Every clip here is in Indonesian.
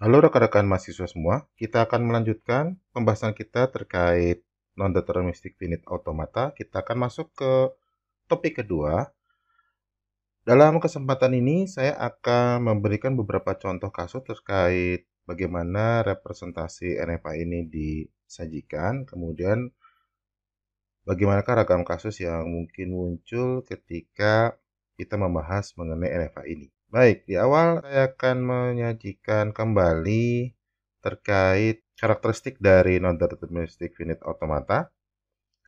Halo rekan-rekan mahasiswa semua, kita akan melanjutkan pembahasan kita terkait non-deterministic finite automata. Kita akan masuk ke topik kedua. Dalam kesempatan ini saya akan memberikan beberapa contoh kasus terkait bagaimana representasi NFA ini disajikan, kemudian bagaimana ragam kasus yang mungkin muncul ketika kita membahas mengenai NFA ini. Baik, di awal saya akan menyajikan kembali terkait karakteristik dari non-deterministic finite automata.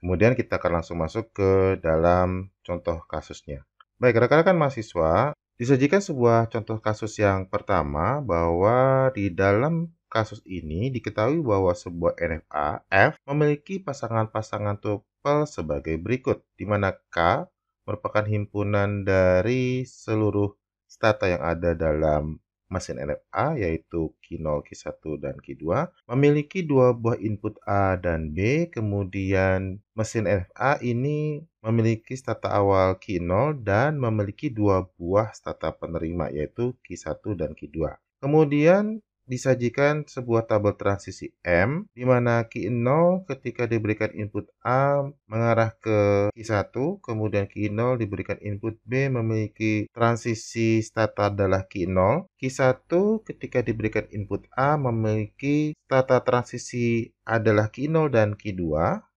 Kemudian kita akan langsung masuk ke dalam contoh kasusnya. Baik, rekan-rekan mahasiswa, disajikan sebuah contoh kasus yang pertama bahwa di dalam kasus ini diketahui bahwa sebuah NFA F memiliki pasangan-pasangan tupel sebagai berikut, di mana K merupakan himpunan dari seluruh Strata yang ada dalam mesin LFA yaitu Q0, Q1, dan Q2 memiliki dua buah input A dan B kemudian mesin LFA ini memiliki stata awal Q0 dan memiliki dua buah stata penerima yaitu Q1 dan Q2 kemudian disajikan sebuah tabel transisi M di mana Q0 ketika diberikan input A mengarah ke Q1 kemudian Q0 diberikan input B memiliki transisi stata adalah Q0 Q1 ketika diberikan input A memiliki stata transisi adalah Q0 dan Q2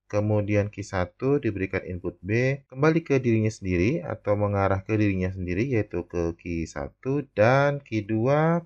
kemudian Q1 diberikan input B kembali ke dirinya sendiri atau mengarah ke dirinya sendiri yaitu ke Q1 dan Q2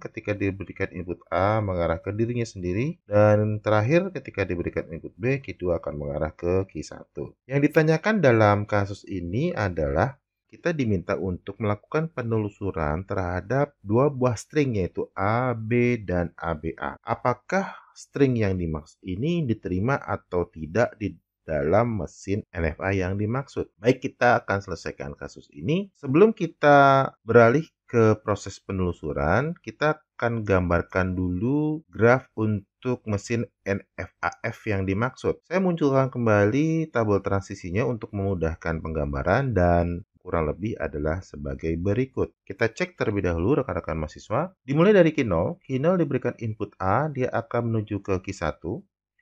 ketika diberikan input A mengarah ke dirinya sendiri dan terakhir ketika diberikan input B Q2 akan mengarah ke Q1. Yang ditanyakan dalam kasus ini adalah kita diminta untuk melakukan penelusuran terhadap dua buah string yaitu A, B, dan ABA. Apakah string yang dimaksud ini diterima atau tidak di dalam mesin NFA yang dimaksud. Baik, kita akan selesaikan kasus ini. Sebelum kita beralih ke proses penelusuran, kita akan gambarkan dulu graf untuk mesin NFAF yang dimaksud. Saya munculkan kembali tabel transisinya untuk memudahkan penggambaran dan kurang lebih adalah sebagai berikut. Kita cek terlebih dahulu rekan-rekan mahasiswa. Dimulai dari kinol, kinol diberikan input A, dia akan menuju ke Q1.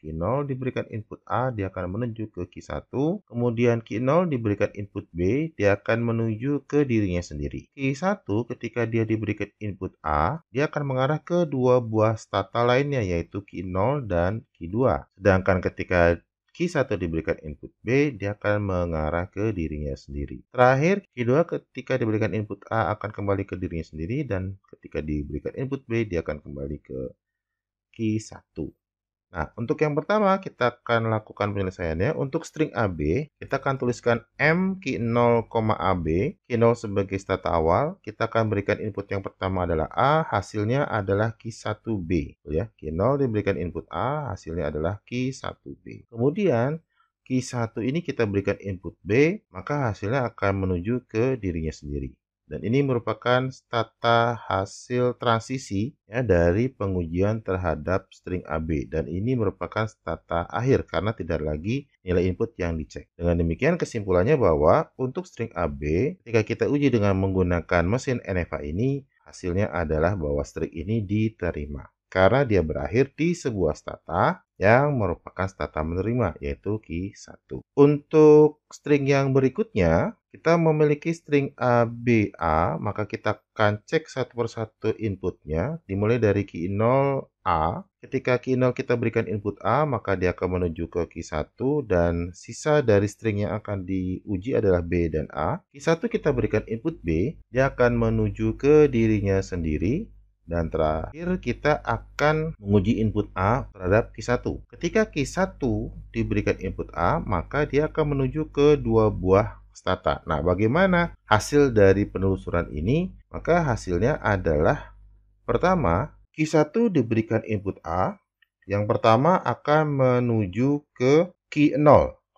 Q0 diberikan input A, dia akan menuju ke Q1. Kemudian Q0 diberikan input B, dia akan menuju ke dirinya sendiri. Q1 ketika dia diberikan input A, dia akan mengarah ke dua buah stata lainnya yaitu Q0 dan Q2. Sedangkan ketika Q1 diberikan input B, dia akan mengarah ke dirinya sendiri. Terakhir, Q2 ketika diberikan input A akan kembali ke dirinya sendiri dan ketika diberikan input B, dia akan kembali ke Q1. Nah, untuk yang pertama kita akan lakukan penyelesaiannya. Untuk string AB, kita akan tuliskan M Q 0, AB. Q 0 sebagai stata awal. Kita akan berikan input yang pertama adalah A, hasilnya adalah k 1 B. Ya, Q 0 diberikan input A, hasilnya adalah k 1 B. Kemudian k 1 ini kita berikan input B, maka hasilnya akan menuju ke dirinya sendiri. Dan ini merupakan stata hasil transisi ya, dari pengujian terhadap string AB. Dan ini merupakan stata akhir karena tidak lagi nilai input yang dicek. Dengan demikian kesimpulannya bahwa untuk string AB ketika kita uji dengan menggunakan mesin NFA ini hasilnya adalah bahwa string ini diterima karena dia berakhir di sebuah stata yang merupakan stata menerima yaitu Q1. Untuk string yang berikutnya, kita memiliki string ABA, maka kita akan cek satu persatu inputnya dimulai dari Q0 A. Ketika Q0 kita berikan input A, maka dia akan menuju ke Q1 dan sisa dari string yang akan diuji adalah B dan A. Q1 kita berikan input B, dia akan menuju ke dirinya sendiri dan terakhir kita akan menguji input A terhadap Q1. Ketika Q1 diberikan input A, maka dia akan menuju ke dua buah stata. Nah, bagaimana hasil dari penelusuran ini? Maka hasilnya adalah pertama, Q1 diberikan input A. Yang pertama akan menuju ke Q0,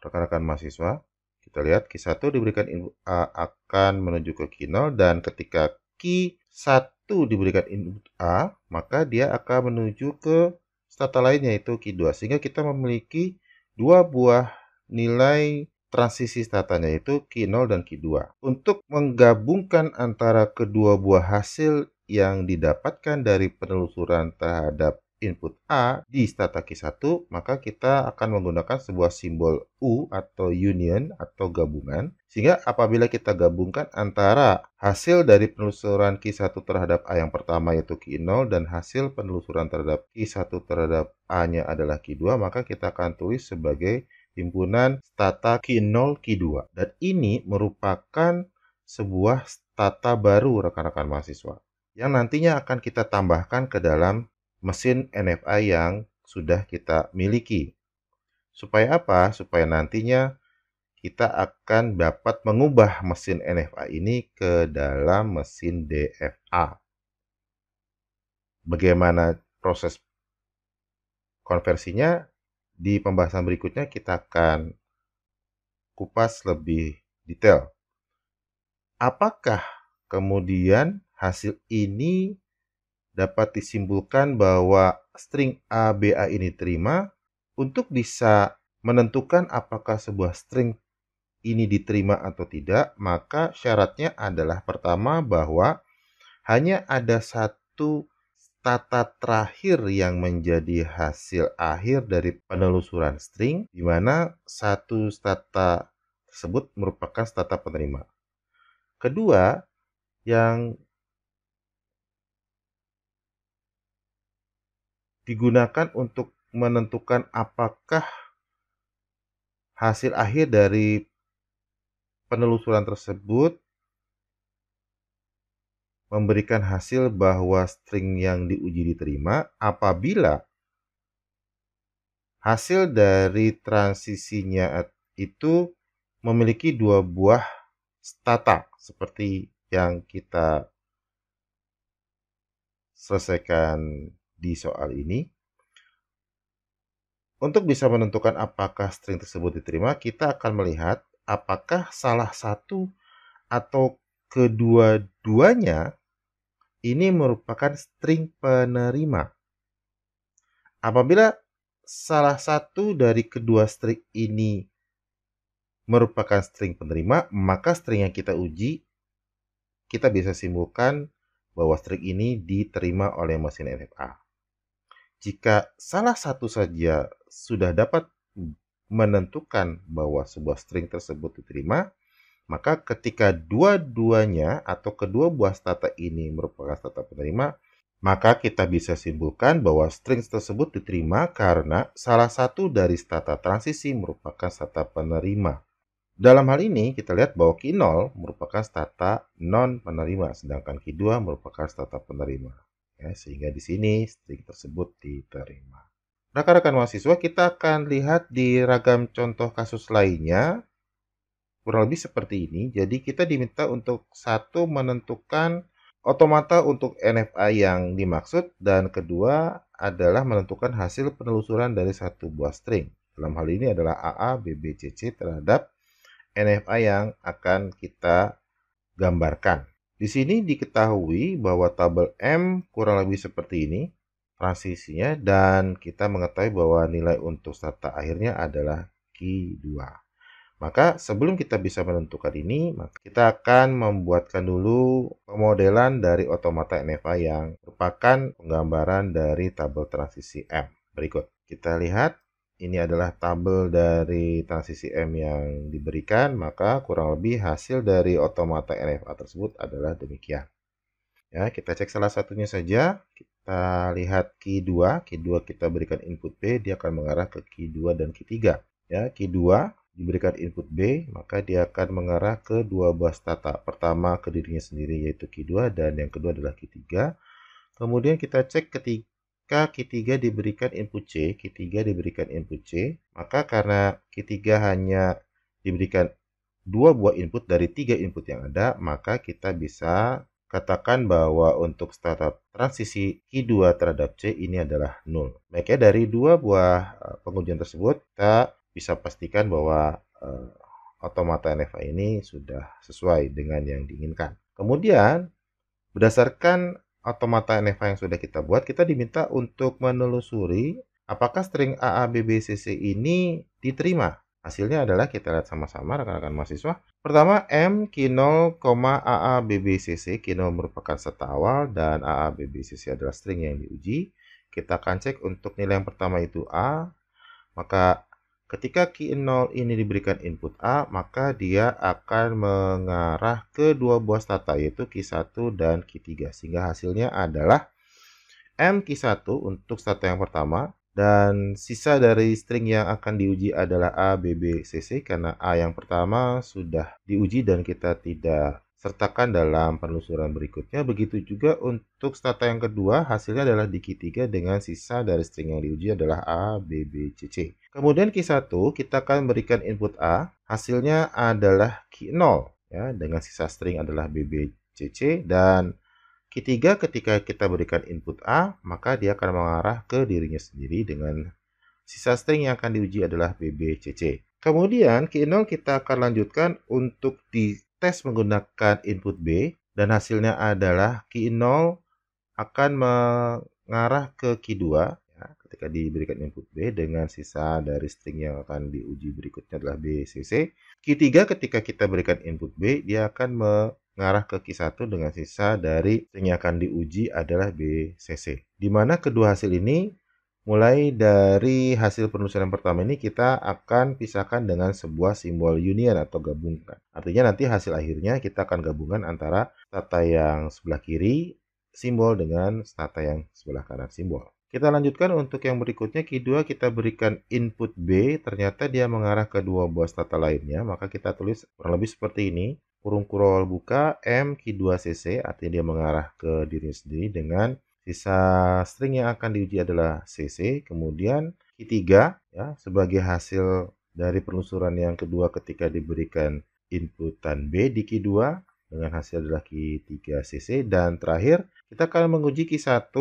rekan-rekan mahasiswa. Kita lihat Q1 diberikan input A akan menuju ke Q0 dan ketika Q1 diberikan input A, maka dia akan menuju ke strata lain yaitu Q2. Sehingga kita memiliki dua buah nilai transisi statanya yaitu Q0 dan Q2. Untuk menggabungkan antara kedua buah hasil yang didapatkan dari penelusuran terhadap input A di stataki 1, maka kita akan menggunakan sebuah simbol U atau union atau gabungan. Sehingga apabila kita gabungkan antara hasil dari penelusuran Q1 terhadap A yang pertama yaitu Q0 dan hasil penelusuran terhadap Q1 terhadap A-nya adalah Q2, maka kita akan tulis sebagai himpunan stata Q0 Q2. Dan ini merupakan sebuah stata baru rekan-rekan mahasiswa yang nantinya akan kita tambahkan ke dalam mesin NFA yang sudah kita miliki. Supaya apa? Supaya nantinya kita akan dapat mengubah mesin NFA ini ke dalam mesin DFA. Bagaimana proses konversinya? Di pembahasan berikutnya kita akan kupas lebih detail. Apakah kemudian hasil ini dapat disimpulkan bahwa string ABA ini terima untuk bisa menentukan apakah sebuah string ini diterima atau tidak, maka syaratnya adalah pertama bahwa hanya ada satu tata terakhir yang menjadi hasil akhir dari penelusuran string, di mana satu tata tersebut merupakan tata penerima. Kedua, yang digunakan untuk menentukan apakah hasil akhir dari penelusuran tersebut memberikan hasil bahwa string yang diuji diterima apabila hasil dari transisinya itu memiliki dua buah stata seperti yang kita selesaikan di soal ini. Untuk bisa menentukan apakah string tersebut diterima, kita akan melihat apakah salah satu atau kedua-duanya ini merupakan string penerima. Apabila salah satu dari kedua string ini merupakan string penerima, maka string yang kita uji kita bisa simpulkan bahwa string ini diterima oleh mesin NFA. Jika salah satu saja sudah dapat menentukan bahwa sebuah string tersebut diterima, maka ketika dua-duanya atau kedua buah stata ini merupakan stata penerima, maka kita bisa simpulkan bahwa string tersebut diterima karena salah satu dari stata transisi merupakan stata penerima. Dalam hal ini, kita lihat bahwa Q0 merupakan stata non-penerima, sedangkan Q2 merupakan stata penerima. Ya, sehingga di sini string tersebut diterima. Nah, rekan-rekan mahasiswa, kita akan lihat di ragam contoh kasus lainnya. Kurang lebih seperti ini. Jadi kita diminta untuk satu menentukan otomata untuk NFA yang dimaksud dan kedua adalah menentukan hasil penelusuran dari satu buah string. Dalam hal ini adalah AA, BB, CC terhadap NFA yang akan kita gambarkan. Di sini diketahui bahwa tabel M kurang lebih seperti ini transisinya dan kita mengetahui bahwa nilai untuk serta akhirnya adalah Q2. Maka sebelum kita bisa menentukan ini, maka kita akan membuatkan dulu pemodelan dari otomata NFA yang merupakan penggambaran dari tabel transisi M. Berikut, kita lihat ini adalah tabel dari transisi M yang diberikan, maka kurang lebih hasil dari otomata NFA tersebut adalah demikian. Ya, kita cek salah satunya saja. Kita lihat Q2, Q2 kita berikan input B, dia akan mengarah ke Q2 dan Q3. Ya, Q2 diberikan input B, maka dia akan mengarah ke dua buah tata. Pertama ke dirinya sendiri yaitu Q2 dan yang kedua adalah Q3. Kemudian kita cek ketiga ketika Q3 diberikan input C, Q3 diberikan input C, maka karena Q3 hanya diberikan dua buah input dari tiga input yang ada, maka kita bisa katakan bahwa untuk startup transisi Q2 terhadap C ini adalah 0. Maka dari dua buah eh, pengujian tersebut, kita bisa pastikan bahwa uh, otomata NFA ini sudah sesuai dengan yang diinginkan. Kemudian, berdasarkan atau mata NFA yang sudah kita buat, kita diminta untuk menelusuri apakah string AABBCC ini diterima. Hasilnya adalah kita lihat sama-sama rekan-rekan mahasiswa. Pertama, M k0, AABBCC. K0 merupakan set awal dan AABBCC adalah string yang diuji. Kita akan cek untuk nilai yang pertama itu A. Maka Ketika key 0 ini diberikan input A, maka dia akan mengarah ke dua buah stata yaitu key 1 dan key 3 Sehingga hasilnya adalah M key 1 untuk stata yang pertama dan sisa dari string yang akan diuji adalah A, B, B, C, C karena A yang pertama sudah diuji dan kita tidak sertakan dalam penelusuran berikutnya. Begitu juga untuk strata yang kedua, hasilnya adalah di Q3 dengan sisa dari string yang diuji adalah A, B, B, C, C. Kemudian Q1 kita akan berikan input A, hasilnya adalah Q0 ya dengan sisa string adalah B, B, C, C dan Q3 ketika kita berikan input A, maka dia akan mengarah ke dirinya sendiri dengan sisa string yang akan diuji adalah B, B, C, C. Kemudian Q0 kita akan lanjutkan untuk di tes menggunakan input B dan hasilnya adalah Q0 akan mengarah ke Q2 ya, ketika diberikan input B dengan sisa dari string yang akan diuji berikutnya adalah BCC. Q3 ketika kita berikan input B dia akan mengarah ke Q1 dengan sisa dari string yang akan diuji adalah BCC. Di mana kedua hasil ini Mulai dari hasil penelusuran pertama ini kita akan pisahkan dengan sebuah simbol union atau gabungkan. Artinya nanti hasil akhirnya kita akan gabungkan antara tata yang sebelah kiri simbol dengan tata yang sebelah kanan simbol. Kita lanjutkan untuk yang berikutnya Q2 kita berikan input B, ternyata dia mengarah ke dua buah stata lainnya, maka kita tulis kurang lebih seperti ini. Kurung kurol buka M Q2 CC artinya dia mengarah ke diri sendiri dengan Sisa string yang akan diuji adalah CC, kemudian k3 ya sebagai hasil dari penelusuran yang kedua ketika diberikan inputan B di Q2 dengan hasil adalah Q3 CC dan terakhir kita akan menguji Q1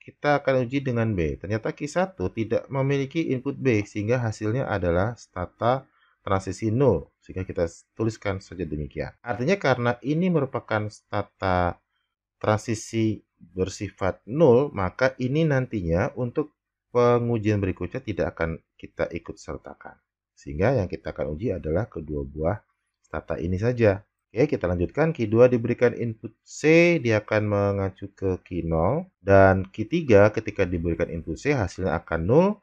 kita akan uji dengan B. Ternyata Q1 tidak memiliki input B sehingga hasilnya adalah stata transisi 0 sehingga kita tuliskan saja demikian. Artinya karena ini merupakan stata transisi bersifat nol, maka ini nantinya untuk pengujian berikutnya tidak akan kita ikut sertakan. Sehingga yang kita akan uji adalah kedua buah tata ini saja. Oke, kita lanjutkan. Q2 diberikan input C, dia akan mengacu ke Q0. Dan Q3 ketika diberikan input C, hasilnya akan 0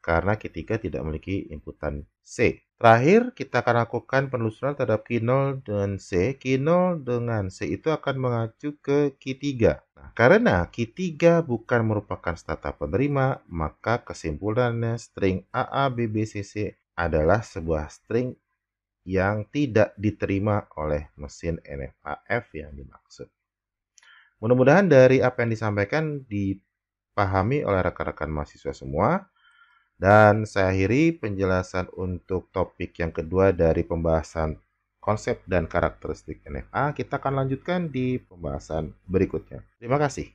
karena Q3 tidak memiliki inputan C. Terakhir, kita akan lakukan penelusuran terhadap Q0 dengan C. Q0 dengan C itu akan mengacu ke Q3. Nah, karena Q3 bukan merupakan stata penerima, maka kesimpulannya string AABBCC adalah sebuah string yang tidak diterima oleh mesin NFAF yang dimaksud. Mudah-mudahan dari apa yang disampaikan dipahami oleh rekan-rekan mahasiswa semua. Dan saya akhiri penjelasan untuk topik yang kedua dari pembahasan konsep dan karakteristik NFA. Kita akan lanjutkan di pembahasan berikutnya. Terima kasih.